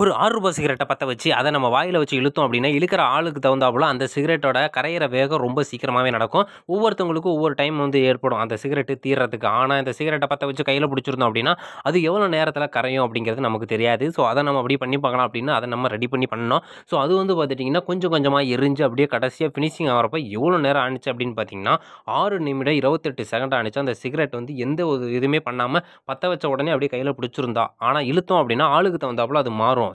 ஒரு ஆறு ரூபாய் சிகரெட்டை பற்ற வச்சு அதை நம்ம வாயில் வச்சு இழுத்தோம் அப்படின்னா இழுக்கிற ஆளுக்கு தகுந்தாப்புல அந்த சிகரெட்டோட கரையிற வேகம் ரொம்ப சீக்கிரமாகவே நடக்கும் ஒவ்வொருத்தவங்களுக்கும் ஒவ்வொரு டைம் வந்து ஏற்படும் அந்த சிகரெட்டு தீர்றதுக்கு ஆனால் இந்த சிகரெட்டை பற்ற வச்சு கையில் பிடிச்சிருந்தோம் அப்படின்னா அது எவ்வளோ நேரத்தில் கரையும் அப்படிங்கிறது நமக்கு தெரியாது ஸோ அதை நம்ம அப்படி பண்ணி பார்க்கலாம் அப்படின்னா அதை நம்ம ரெடி பண்ணி பண்ணோம் ஸோ அது வந்து பார்த்துட்டிங்கன்னா கொஞ்சம் கொஞ்சமாக எரிஞ்சு அப்படியே கடைசியாக ஃபினிஷிங் ஆகிறப்ப எவ்வளோ நேரம் ஆணிச்சு அப்படின்னு பார்த்தீங்கன்னா ஆறு நிமிடம் இருபத்தெட்டு செகண்ட் ஆணிச்சு அந்த சிகரெட் வந்து எந்த ஒரு இதுவுமே பண்ணாமல் பற்ற வச்ச உடனே அப்படியே கையில் பிடிச்சிருந்தா ஆனால் இழுத்தோம் அப்படின்னா ஆளுக்கு தகுந்தாப்புல அது மாறும்